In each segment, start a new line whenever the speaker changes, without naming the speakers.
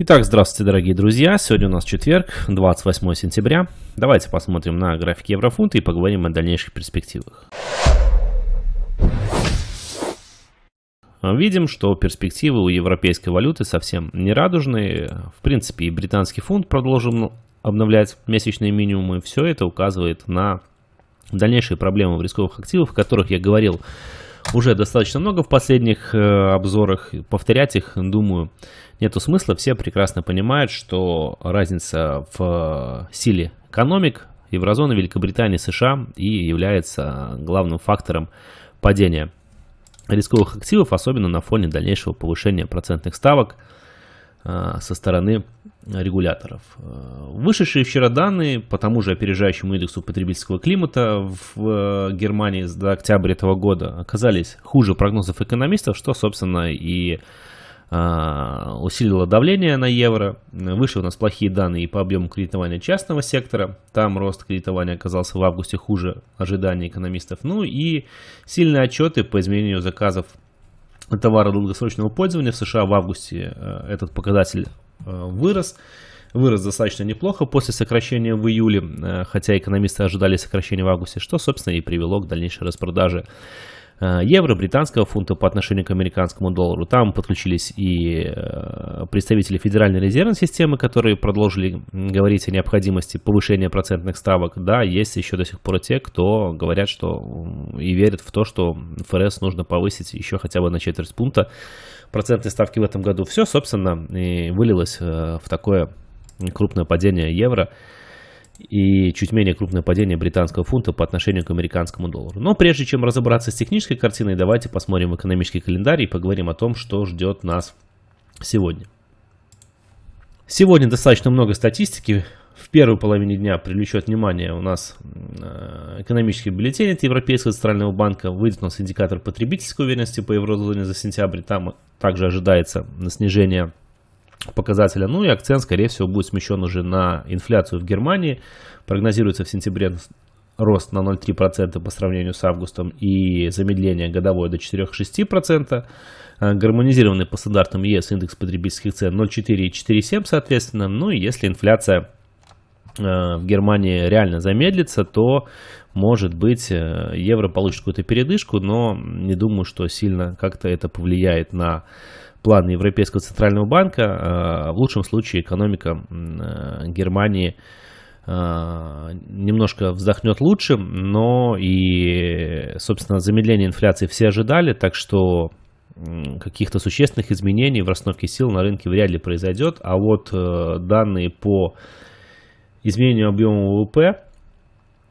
Итак, здравствуйте, дорогие друзья. Сегодня у нас четверг, 28 сентября. Давайте посмотрим на графики еврофунта и поговорим о дальнейших перспективах. Видим, что перспективы у европейской валюты совсем не радужные. В принципе, и британский фунт продолжим обновлять месячные минимумы. Все это указывает на дальнейшие проблемы в рисковых активах, о которых я говорил уже достаточно много в последних э, обзорах. Повторять их, думаю, нету смысла. Все прекрасно понимают, что разница в э, силе экономик еврозоны Великобритании, США и является главным фактором падения рисковых активов, особенно на фоне дальнейшего повышения процентных ставок. Э, со стороны регуляторов. Э, вышедшие вчера данные по тому же опережающему индексу потребительского климата в э, Германии до октября этого года оказались хуже прогнозов экономистов, что, собственно, и усилило давление на евро. Вышли у нас плохие данные и по объему кредитования частного сектора. Там рост кредитования оказался в августе хуже ожиданий экономистов. Ну и сильные отчеты по изменению заказов Товара долгосрочного пользования. В США в августе э, этот показатель э, вырос. Вырос достаточно неплохо после сокращения в июле, э, хотя экономисты ожидали сокращения в августе, что, собственно, и привело к дальнейшей распродаже Э, евро, британского фунта по отношению к американскому доллару. Там подключились и э, представители Федеральной резервной системы, которые продолжили говорить о необходимости повышения процентных ставок. Да, есть еще до сих пор те, кто говорят, что и верят в то, что ФРС нужно повысить еще хотя бы на четверть пункта процентные ставки в этом году. Все, собственно, и вылилось э, в такое крупное падение евро и чуть менее крупное падение британского фунта по отношению к американскому доллару. Но прежде чем разобраться с технической картиной, давайте посмотрим экономический календарь и поговорим о том, что ждет нас сегодня. Сегодня достаточно много статистики. В первую половину дня привлечет внимание у нас э, экономический бюллетень от Европейского центрального банка. Выйдет у нас индикатор потребительской уверенности по еврозоне за сентябрь. Там также ожидается снижение показателя. Ну и акцент, скорее всего, будет смещен уже на инфляцию в Германии. Прогнозируется в сентябре рост на 0,3% по сравнению с августом и замедление годовое до 4,6%. А, гармонизированный по стандартам ЕС индекс потребительских цен 0,4 и 4,7 соответственно. Ну и если инфляция а, в Германии реально замедлится, то, может быть, а, евро получит какую-то передышку, но не думаю, что сильно как-то это повлияет на планы Европейского центрального банка, э, в лучшем случае экономика э, Германии э, немножко вздохнет лучше, но и, собственно, замедление инфляции все ожидали, так что каких-то существенных изменений в расстановке сил на рынке вряд ли произойдет, а вот данные по изменению объема ВВП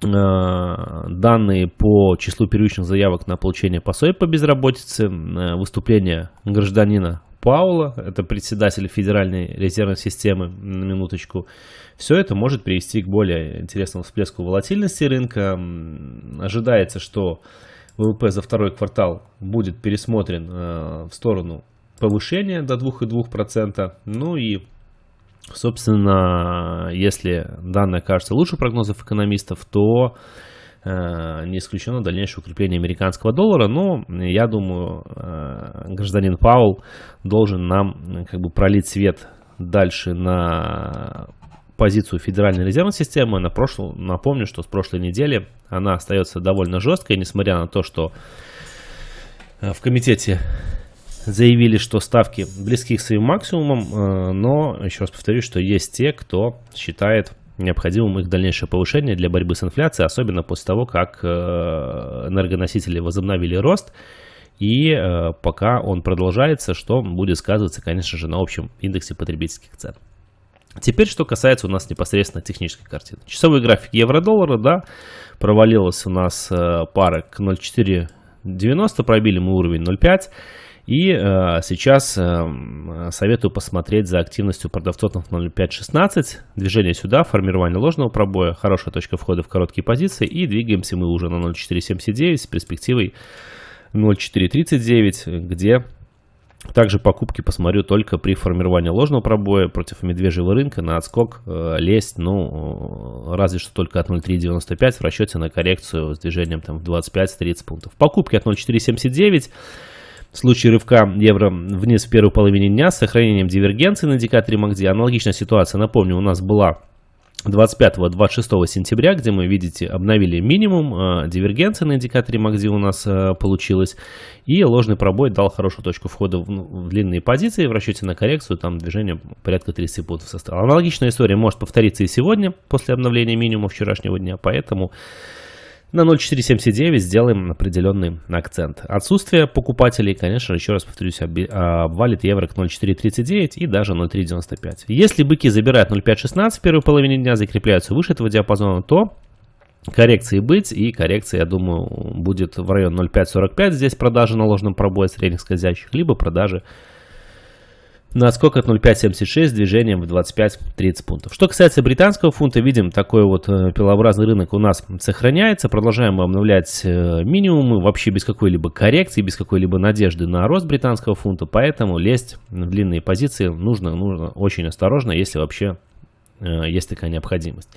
Э, данные по числу первичных заявок на получение пособия по безработице, э, выступление гражданина Паула, это председатель Федеральной резервной системы, на минуточку, все это может привести к более интересному всплеску волатильности рынка. Ожидается, что ВВП за второй квартал будет пересмотрен э, в сторону повышения до 2,2%, ну и Собственно, если данные окажутся лучше прогнозов экономистов, то э, не исключено дальнейшее укрепление американского доллара, но я думаю, э, гражданин Паул должен нам э, как бы пролить свет дальше на позицию Федеральной резервной системы. На прошло, напомню, что с прошлой недели она остается довольно жесткой, несмотря на то, что в комитете заявили, что ставки близки к своим максимумам, э, но, еще раз повторюсь, что есть те, кто считает необходимым их дальнейшее повышение для борьбы с инфляцией, особенно после того, как э, энергоносители возобновили рост. И э, пока он продолжается, что будет сказываться, конечно же, на общем индексе потребительских цен. Теперь, что касается у нас непосредственно технической картины. Часовой график евро-доллара, да, провалилась у нас пара к 0,490, пробили мы уровень 0,5. И э, сейчас э, советую посмотреть за активностью продавцов на 0.5.16. Движение сюда, формирование ложного пробоя, хорошая точка входа в короткие позиции. И двигаемся мы уже на 0.4.79 с перспективой 0.4.39, где также покупки посмотрю только при формировании ложного пробоя против медвежьего рынка на отскок э, лезть, ну, э, разве что только от 0.3.95 в расчете на коррекцию с движением там в 25-30 пунктов. Покупки от 0.4.79 в случае рывка евро вниз в первой половине дня с сохранением дивергенции на индикаторе MACD. Аналогичная ситуация, напомню, у нас была 25-26 сентября, где мы, видите, обновили минимум, э, дивергенция на индикаторе MACD у нас э, получилась, и ложный пробой дал хорошую точку входа ну, в, длинные позиции, в расчете на коррекцию, там движение порядка 30 пунктов составило. Аналогичная история может повториться и сегодня, после обновления минимума вчерашнего дня, поэтому на 0.479 сделаем определенный акцент. Отсутствие покупателей, конечно, еще раз повторюсь, а, обвалит евро к 0.439 и даже 0.395. Если быки забирают 0.516 в первой половине дня, закрепляются выше этого диапазона, то коррекции быть, и коррекция, я думаю, будет в район 0.545, здесь продажи на ложном пробое средних скользящих, либо продажи на отскок от 0,576 движением в 25-30 пунктов. Что касается британского фунта, видим, такой вот э, пилообразный рынок у нас сохраняется. Продолжаем обновлять э, минимумы вообще без какой-либо коррекции, без какой-либо надежды на рост британского фунта. Поэтому лезть в длинные позиции нужно, нужно очень осторожно, если вообще э, есть такая необходимость.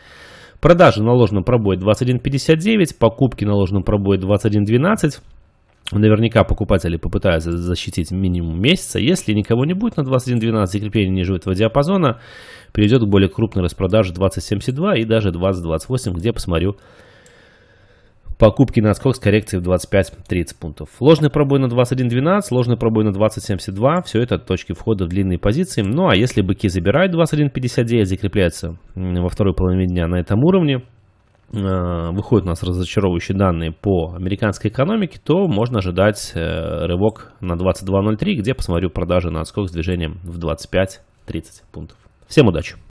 Продажи на ложном пробое 21.59, покупки на ложном пробое 21.12. Наверняка покупатели попытаются защитить минимум месяца. Если никого не будет на 21.12 закрепление ниже этого диапазона, приведет к более крупной распродаже 20.72 и даже 20.28, где посмотрю покупки на отскок с коррекцией в 25-30 пунктов. Ложный пробой на 21.12, ложный пробой на 20.72, все это точки входа в длинные позиции. Ну а если быки забирают 21.59, закрепляются во второй половине дня на этом уровне, Э, выходят у нас разочаровывающие данные по американской экономике, то можно ожидать э, рывок на 22.03, где посмотрю продажи на отскок с движением в 25-30 пунктов. Всем удачи!